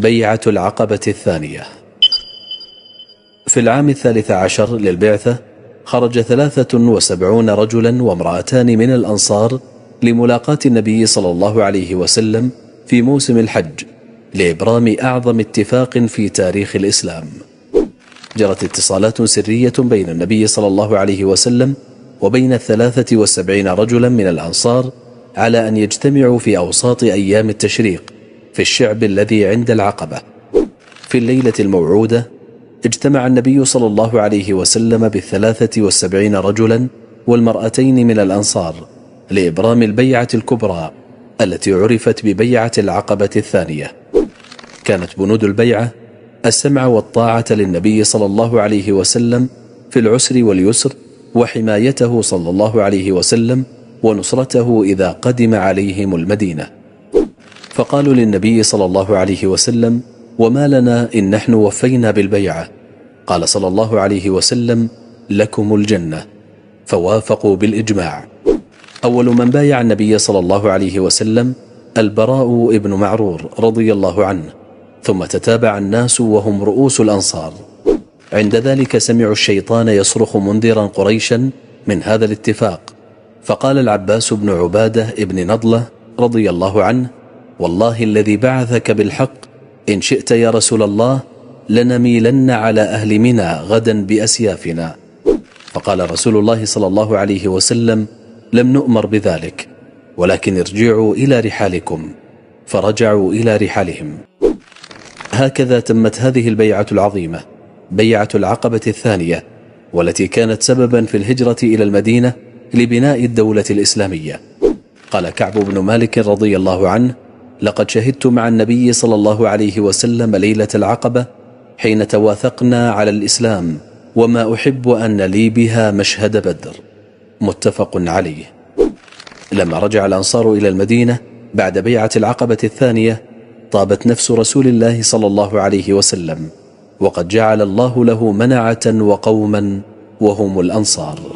بيعة العقبة الثانية في العام الثالث عشر للبعثة خرج ثلاثة وسبعون رجلا وامرأتان من الأنصار لملاقاة النبي صلى الله عليه وسلم في موسم الحج لإبرام أعظم اتفاق في تاريخ الإسلام جرت اتصالات سرية بين النبي صلى الله عليه وسلم وبين الثلاثة وسبعين رجلا من الأنصار على أن يجتمعوا في أوساط أيام التشريق في الشعب الذي عند العقبة في الليلة الموعودة اجتمع النبي صلى الله عليه وسلم بالثلاثة والسبعين رجلا والمرأتين من الأنصار لإبرام البيعة الكبرى التي عرفت ببيعة العقبة الثانية كانت بنود البيعة السمع والطاعة للنبي صلى الله عليه وسلم في العسر واليسر وحمايته صلى الله عليه وسلم ونصرته إذا قدم عليهم المدينة فقالوا للنبي صلى الله عليه وسلم وما لنا إن نحن وفينا بالبيعة قال صلى الله عليه وسلم لكم الجنة فوافقوا بالإجماع أول من بايع النبي صلى الله عليه وسلم البراء ابن معرور رضي الله عنه ثم تتابع الناس وهم رؤوس الأنصار عند ذلك سمعوا الشيطان يصرخ منذرا قريشا من هذا الاتفاق فقال العباس بن عبادة ابن نضلة رضي الله عنه والله الذي بعثك بالحق إن شئت يا رسول الله لنميلن على أهل منى غدا بأسيافنا فقال رسول الله صلى الله عليه وسلم لم نؤمر بذلك ولكن ارجعوا إلى رحالكم فرجعوا إلى رحالهم هكذا تمت هذه البيعة العظيمة بيعة العقبة الثانية والتي كانت سببا في الهجرة إلى المدينة لبناء الدولة الإسلامية قال كعب بن مالك رضي الله عنه لقد شهدت مع النبي صلى الله عليه وسلم ليلة العقبة حين تواثقنا على الإسلام وما أحب أن لي بها مشهد بدر متفق عليه لما رجع الأنصار إلى المدينة بعد بيعة العقبة الثانية طابت نفس رسول الله صلى الله عليه وسلم وقد جعل الله له منعة وقوما وهم الأنصار